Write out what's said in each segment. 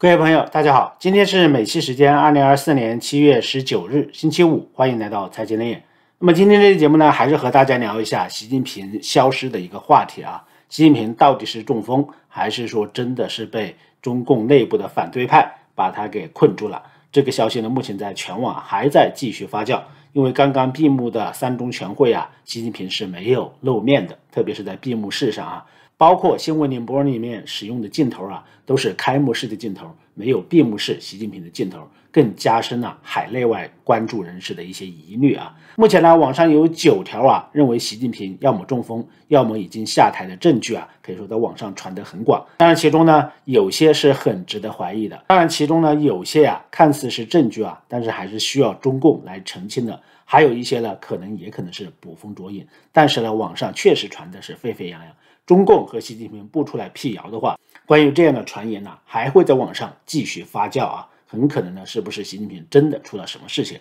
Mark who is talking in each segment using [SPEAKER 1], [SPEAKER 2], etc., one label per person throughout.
[SPEAKER 1] 各位朋友，大家好，今天是美期时间二零二四年七月十九日星期五，欢迎来到财经内那么今天这期节目呢，还是和大家聊一下习近平消失的一个话题啊。习近平到底是中风，还是说真的是被中共内部的反对派把他给困住了？这个消息呢，目前在全网还在继续发酵。因为刚刚闭幕的三中全会啊，习近平是没有露面的，特别是在闭幕式上啊。包括新闻联播里面使用的镜头啊，都是开幕式的镜头，没有闭幕式。习近平的镜头更加深了海内外关注人士的一些疑虑啊。目前呢，网上有九条啊，认为习近平要么中风，要么已经下台的证据啊，可以说在网上传的很广。当然，其中呢有些是很值得怀疑的。当然，其中呢有些呀看似是证据啊，但是还是需要中共来澄清的。还有一些呢，可能也可能是捕风捉影，但是呢，网上确实传的是沸沸扬扬。中共和习近平不出来辟谣的话，关于这样的传言呢，还会在网上继续发酵啊。很可能呢，是不是习近平真的出了什么事情？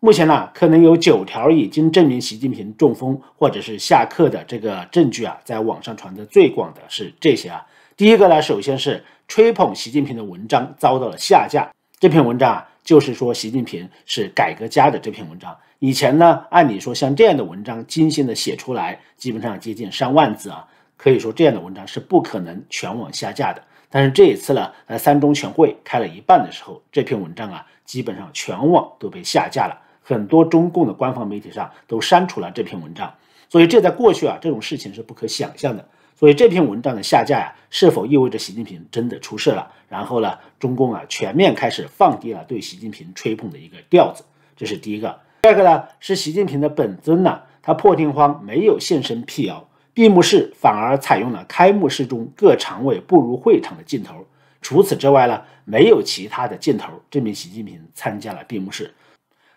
[SPEAKER 1] 目前呢，可能有九条已经证明习近平中风或者是下课的这个证据啊，在网上传的最广的是这些啊。第一个呢，首先是吹捧习近平的文章遭到了下架。这篇文章啊，就是说习近平是改革家的这篇文章。以前呢，按理说像这样的文章精心的写出来，基本上接近上万字啊。可以说这样的文章是不可能全网下架的。但是这一次呢，在三中全会开了一半的时候，这篇文章啊，基本上全网都被下架了，很多中共的官方媒体上都删除了这篇文章。所以这在过去啊，这种事情是不可想象的。所以这篇文章的下架呀，是否意味着习近平真的出事了？然后呢，中共啊全面开始放低了对习近平吹捧的一个调子，这是第一个。第二个呢，是习近平的本尊呢，他破天荒没有现身辟谣。闭幕式反而采用了开幕式中各常委步入会场的镜头，除此之外呢，没有其他的镜头证明习近平参加了闭幕式。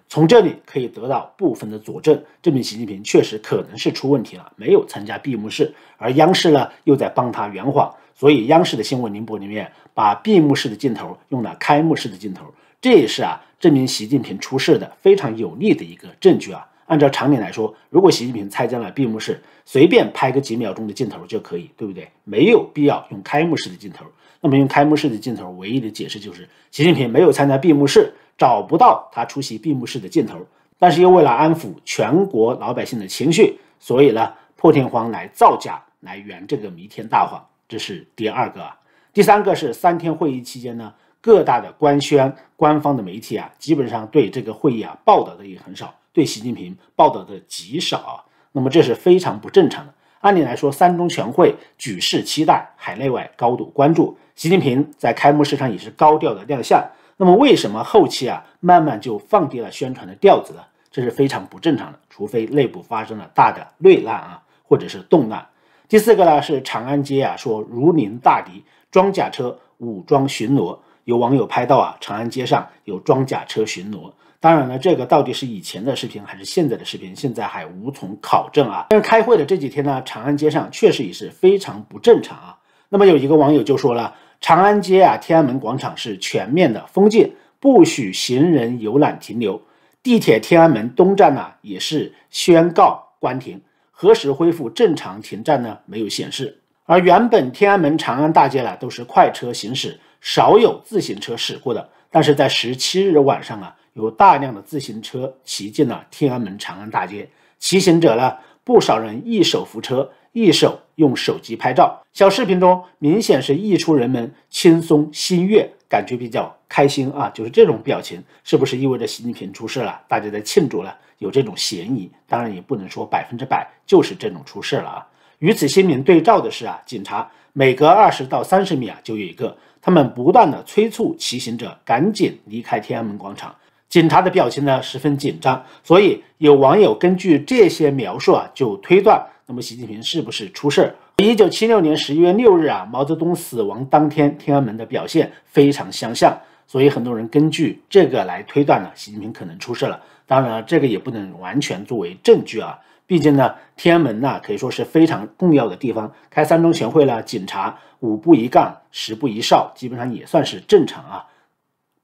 [SPEAKER 1] 从这里可以得到部分的佐证，证明习近平确实可能是出问题了，没有参加闭幕式。而央视呢，又在帮他圆谎，所以央视的新闻联播里面把闭幕式的镜头用了开幕式的镜头，这也是啊，证明习近平出事的非常有力的一个证据啊。按照常理来说，如果习近平参加了闭幕式，随便拍个几秒钟的镜头就可以，对不对？没有必要用开幕式的镜头。那么用开幕式的镜头，唯一的解释就是习近平没有参加闭幕式，找不到他出席闭幕式的镜头。但是又为了安抚全国老百姓的情绪，所以呢，破天荒来造假，来圆这个弥天大谎。这是第二个。啊。第三个是三天会议期间呢，各大的官宣、官方的媒体啊，基本上对这个会议啊报道的也很少。对习近平报道的极少啊，那么这是非常不正常的。按理来说，三中全会举世期待，海内外高度关注，习近平在开幕式上也是高调的亮相。那么为什么后期啊慢慢就放低了宣传的调子呢？这是非常不正常的，除非内部发生了大的内乱啊，或者是动乱。第四个呢是长安街啊，说如临大敌，装甲车武装巡逻。有网友拍到啊，长安街上有装甲车巡逻。当然了，这个到底是以前的视频还是现在的视频，现在还无从考证啊。但是开会的这几天呢，长安街上确实也是非常不正常啊。那么有一个网友就说了，长安街啊，天安门广场是全面的封禁，不许行人游览停留。地铁天安门东站呢，也是宣告关停，何时恢复正常停站呢？没有显示。而原本天安门长安大街呢，都是快车行驶，少有自行车驶过的，但是在十七日晚上啊。有大量的自行车骑进了天安门长安大街，骑行者呢，不少人一手扶车，一手用手机拍照。小视频中明显是溢出人们轻松心悦，感觉比较开心啊，就是这种表情，是不是意味着习近平出事了？大家在庆祝呢，有这种嫌疑，当然也不能说百分之百就是这种出事了啊。与此鲜明对照的是啊，警察每隔二十到三十米啊就有一个，他们不断的催促骑行者赶紧离开天安门广场。警察的表情呢，十分紧张，所以有网友根据这些描述啊，就推断，那么习近平是不是出事儿？一九七六年十一月六日啊，毛泽东死亡当天，天安门的表现非常相像，所以很多人根据这个来推断呢，习近平可能出事了。当然，了，这个也不能完全作为证据啊，毕竟呢，天安门呢可以说是非常重要的地方，开三中全会呢，警察五步一岗，十步一哨，基本上也算是正常啊。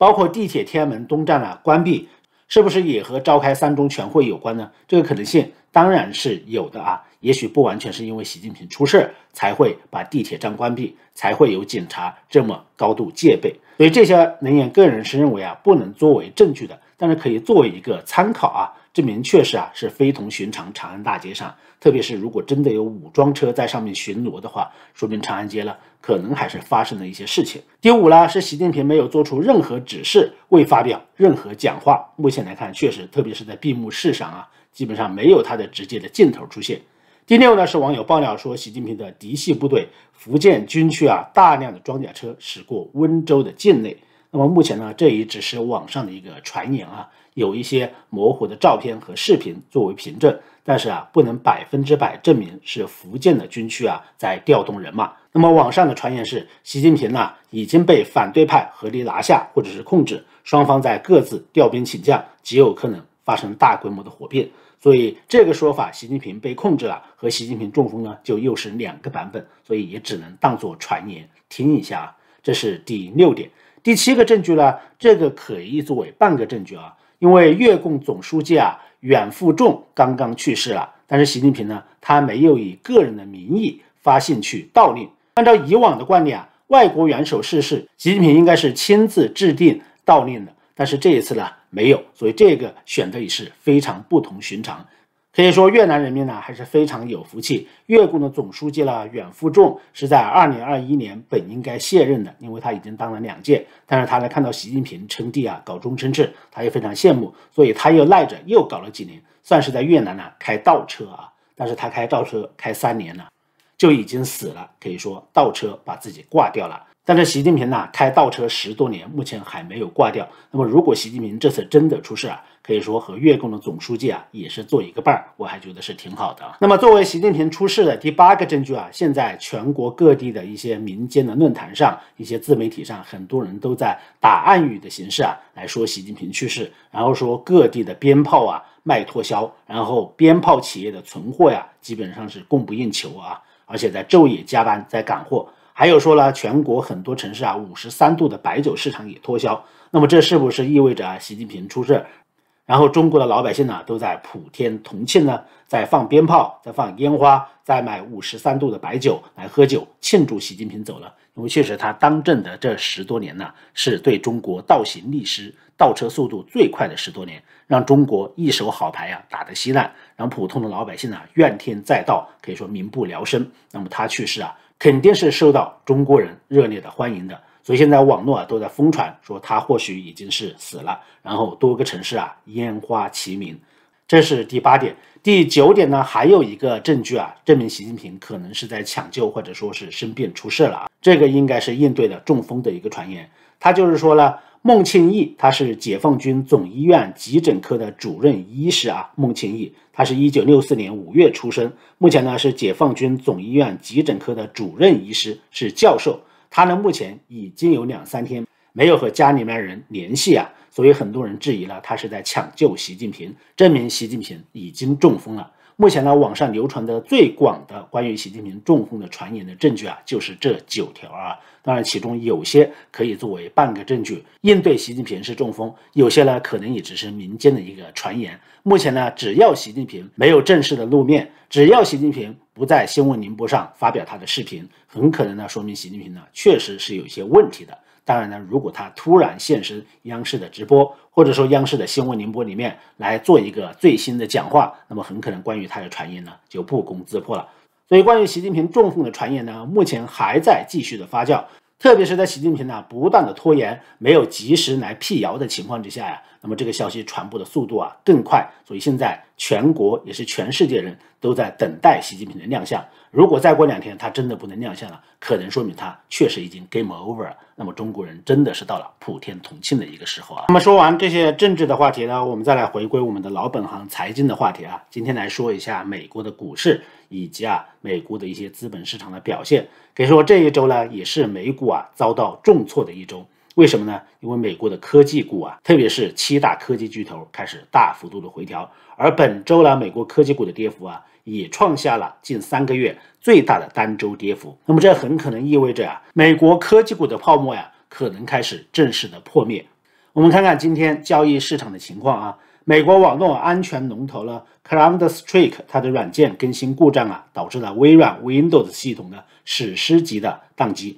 [SPEAKER 1] 包括地铁天安门东站啊、关闭，是不是也和召开三中全会有关呢？这个可能性当然是有的啊，也许不完全是因为习近平出事才会把地铁站关闭，才会有警察这么高度戒备。所以这些人源个人是认为啊，不能作为证据的，但是可以作为一个参考啊。这明确实啊，是非同寻常。长安大街上，特别是如果真的有武装车在上面巡逻的话，说明长安街呢可能还是发生了一些事情。第五呢，是习近平没有做出任何指示，未发表任何讲话。目前来看，确实，特别是在闭幕式上啊，基本上没有他的直接的镜头出现。第六呢，是网友爆料说，习近平的嫡系部队福建军区啊，大量的装甲车驶过温州的境内。那么目前呢，这也只是网上的一个传言啊。有一些模糊的照片和视频作为凭证，但是啊，不能百分之百证明是福建的军区啊在调动人马。那么网上的传言是，习近平呢已经被反对派合力拿下或者是控制，双方在各自调兵请将，极有可能发生大规模的火并。所以这个说法，习近平被控制了和习近平中风呢，就又是两个版本，所以也只能当做传言听一下啊。这是第六点，第七个证据呢，这个可以作为半个证据啊。因为越共总书记啊，阮富仲刚刚去世了，但是习近平呢，他没有以个人的名义发信去悼念。按照以往的惯例啊，外国元首逝世，习近平应该是亲自制定悼念的，但是这一次呢，没有，所以这个选择也是非常不同寻常。可以说，越南人民呢还是非常有福气。越共的总书记呢，阮富仲是在二零二一年本应该卸任的，因为他已经当了两届。但是他呢看到习近平称帝啊，搞终身制，他也非常羡慕，所以他又赖着又搞了几年，算是在越南呢开倒车啊。但是他开倒车开三年了，就已经死了。可以说倒车把自己挂掉了。但是习近平呢开倒车十多年，目前还没有挂掉。那么如果习近平这次真的出事啊？可以说和越共的总书记啊也是做一个伴儿，我还觉得是挺好的。那么作为习近平出事的第八个证据啊，现在全国各地的一些民间的论坛上、一些自媒体上，很多人都在打暗语的形式啊来说习近平去世，然后说各地的鞭炮啊卖脱销，然后鞭炮企业的存货呀基本上是供不应求啊，而且在昼夜加班在赶货，还有说呢全国很多城市啊五十三度的白酒市场也脱销。那么这是不是意味着啊习近平出事？然后中国的老百姓呢，都在普天同庆呢，在放鞭炮，在放烟花，在买五十三度的白酒来喝酒庆祝习近平走了。因为确实他当政的这十多年呢，是对中国倒行逆施、倒车速度最快的十多年，让中国一手好牌啊打得稀烂，让普通的老百姓呢怨天载道，可以说民不聊生。那么他去世啊，肯定是受到中国人热烈的欢迎的。所以现在网络啊都在疯传，说他或许已经是死了。然后多个城市啊烟花齐鸣，这是第八点。第九点呢，还有一个证据啊，证明习近平可能是在抢救或者说是生病出事了。这个应该是应对了中风的一个传言。他就是说呢，孟庆义他是解放军总医院急诊科的主任医师啊。孟庆义他是一九六四年五月出生，目前呢是解放军总医院急诊科的主任医师，是教授。他呢，目前已经有两三天没有和家里面人联系啊，所以很多人质疑呢，他是在抢救习近平，证明习近平已经中风了。目前呢，网上流传的最广的关于习近平中风的传言的证据啊，就是这九条啊。当然，其中有些可以作为半个证据，应对习近平是中风；有些呢，可能也只是民间的一个传言。目前呢，只要习近平没有正式的露面，只要习近平。不在新闻联播上发表他的视频，很可能呢说明习近平呢确实是有一些问题的。当然呢，如果他突然现身央视的直播，或者说央视的新闻联播里面来做一个最新的讲话，那么很可能关于他的传言呢就不攻自破了。所以，关于习近平中风的传言呢，目前还在继续的发酵。特别是在习近平呢不断的拖延，没有及时来辟谣的情况之下呀，那么这个消息传播的速度啊更快，所以现在全国也是全世界人都在等待习近平的亮相。如果再过两天他真的不能亮相了，可能说明他确实已经 game over 了。那么中国人真的是到了普天同庆的一个时候啊。那么说完这些政治的话题呢，我们再来回归我们的老本行财经的话题啊。今天来说一下美国的股市以及啊美国的一些资本市场的表现。可以说这一周呢，也是美股啊遭到重挫的一周。为什么呢？因为美国的科技股啊，特别是七大科技巨头开始大幅度的回调。而本周呢，美国科技股的跌幅啊，也创下了近三个月最大的单周跌幅。那么这很可能意味着啊，美国科技股的泡沫呀，可能开始正式的破灭。我们看看今天交易市场的情况啊，美国网络安全龙头呢？Cloudstrick 它的软件更新故障啊，导致了微软 Windows 系统的史诗级的宕机，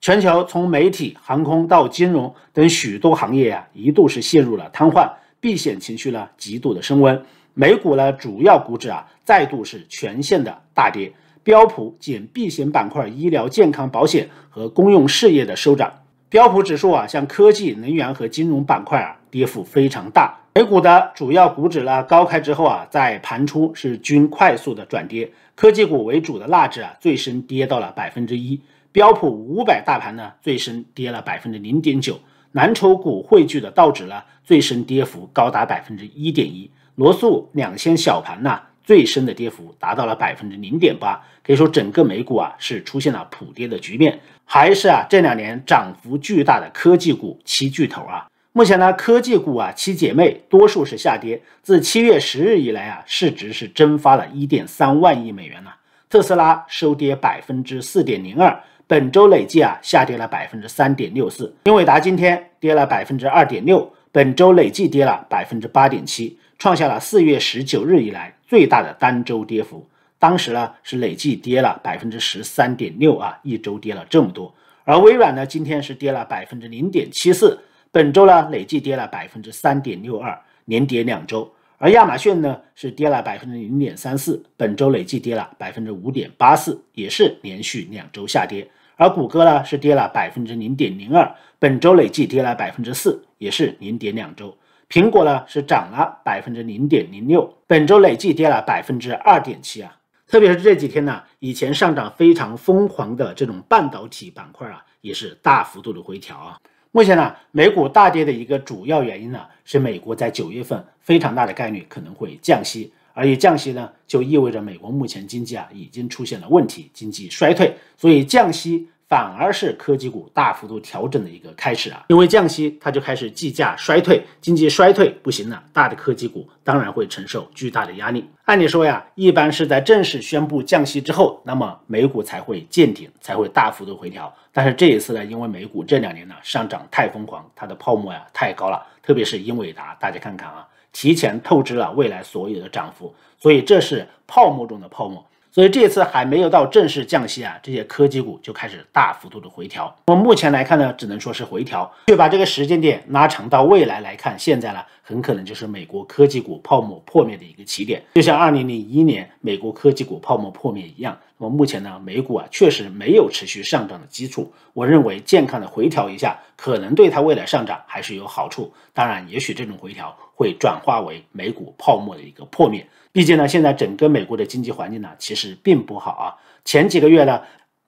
[SPEAKER 1] 全球从媒体、航空到金融等许多行业啊，一度是陷入了瘫痪，避险情绪呢极度的升温，美股呢主要股指啊再度是全线的大跌，标普减避险板块、医疗健康、保险和公用事业的收涨，标普指数啊像科技、能源和金融板块啊跌幅非常大。美股的主要股指呢，高开之后啊，在盘初是均快速的转跌，科技股为主的纳指啊，最深跌到了百分之一，标普五百大盘呢，最深跌了百分之零点九，蓝筹股汇聚的道指呢，最深跌幅高达百分之一点一，罗素两千小盘呢，最深的跌幅达到了百分之零点八，可以说整个美股啊是出现了普跌的局面，还是啊这两年涨幅巨大的科技股七巨头啊。目前呢，科技股啊，七姐妹多数是下跌。自七月十日以来啊，市值是蒸发了一点三万亿美元啊。特斯拉收跌百分之四点零二，本周累计啊下跌了百分之三点六四。英伟达今天跌了百分之二点六，本周累计跌了百分之八点七，创下了四月十九日以来最大的单周跌幅。当时呢是累计跌了百分之十三点六啊，一周跌了这么多。而微软呢，今天是跌了百分之零点七四。本周呢，累计跌了百分之三点六二，连跌两周；而亚马逊呢，是跌了百分之零点三四，本周累计跌了百分之五点八四，也是连续两周下跌；而谷歌呢，是跌了百分之零点零二，本周累计跌了百分之四，也是连跌两周；苹果呢，是涨了百分之零点零六，本周累计跌了百分之二点七啊！特别是这几天呢，以前上涨非常疯狂的这种半导体板块啊，也是大幅度的回调啊。目前呢，美股大跌的一个主要原因呢，是美国在九月份非常大的概率可能会降息，而一降息呢，就意味着美国目前经济啊已经出现了问题，经济衰退，所以降息。反而是科技股大幅度调整的一个开始啊，因为降息，它就开始计价衰退，经济衰退不行了，大的科技股当然会承受巨大的压力。按理说呀，一般是在正式宣布降息之后，那么美股才会见顶，才会大幅度回调。但是这一次呢，因为美股这两年呢上涨太疯狂，它的泡沫呀太高了，特别是英伟达，大家看看啊，提前透支了未来所有的涨幅，所以这是泡沫中的泡沫。所以这次还没有到正式降息啊，这些科技股就开始大幅度的回调。那么目前来看呢，只能说是回调，却把这个时间点拉长到未来来看，现在呢很可能就是美国科技股泡沫破灭的一个起点，就像二零零一年美国科技股泡沫破灭一样。目前呢，美股啊确实没有持续上涨的基础。我认为健康的回调一下，可能对它未来上涨还是有好处。当然，也许这种回调会转化为美股泡沫的一个破灭。毕竟呢，现在整个美国的经济环境呢其实并不好啊。前几个月呢，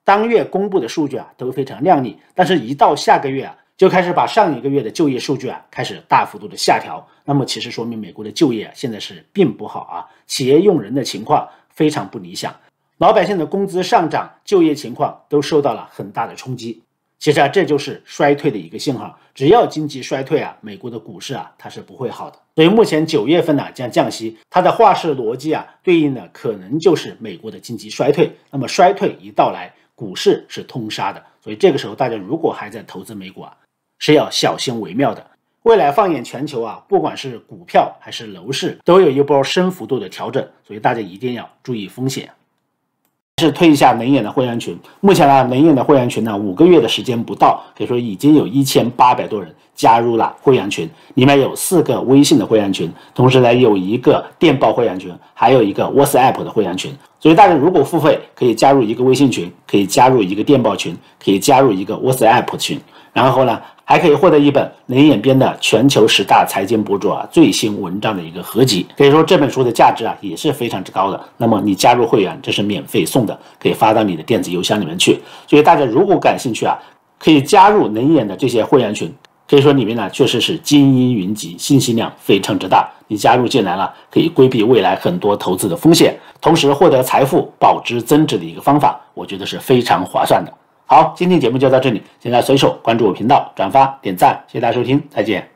[SPEAKER 1] 当月公布的数据啊都非常靓丽，但是，一到下个月啊，就开始把上一个月的就业数据啊开始大幅度的下调。那么，其实说明美国的就业现在是并不好啊，企业用人的情况非常不理想。老百姓的工资上涨、就业情况都受到了很大的冲击。其实啊，这就是衰退的一个信号。只要经济衰退啊，美国的股市啊，它是不会好的。所以目前九月份呢将降息，它的化是逻辑啊，对应的可能就是美国的经济衰退。那么衰退一到来，股市是通杀的。所以这个时候大家如果还在投资美股啊，是要小心为妙的。未来放眼全球啊，不管是股票还是楼市，都有一波深幅度的调整。所以大家一定要注意风险。是推一下冷眼的会员群。目前呢，冷眼的会员群呢，五个月的时间不到，可以说已经有一千八百多人加入了会员群。里面有四个微信的会员群，同时呢有一个电报会员群，还有一个 WhatsApp 的会员群。所以大家如果付费，可以加入一个微信群，可以加入一个电报群，可以加入一个 WhatsApp 群。然后呢。还可以获得一本冷演编的全球十大财经博主啊最新文章的一个合集，可以说这本书的价值啊也是非常之高的。那么你加入会员，这是免费送的，可以发到你的电子邮箱里面去。所以大家如果感兴趣啊，可以加入冷演的这些会员群，可以说里面呢确实是精英云集，信息量非常之大。你加入进来了，可以规避未来很多投资的风险，同时获得财富保值增值的一个方法，我觉得是非常划算的。好，今天节目就到这里。现在随手关注我频道，转发、点赞，谢谢大家收听，再见。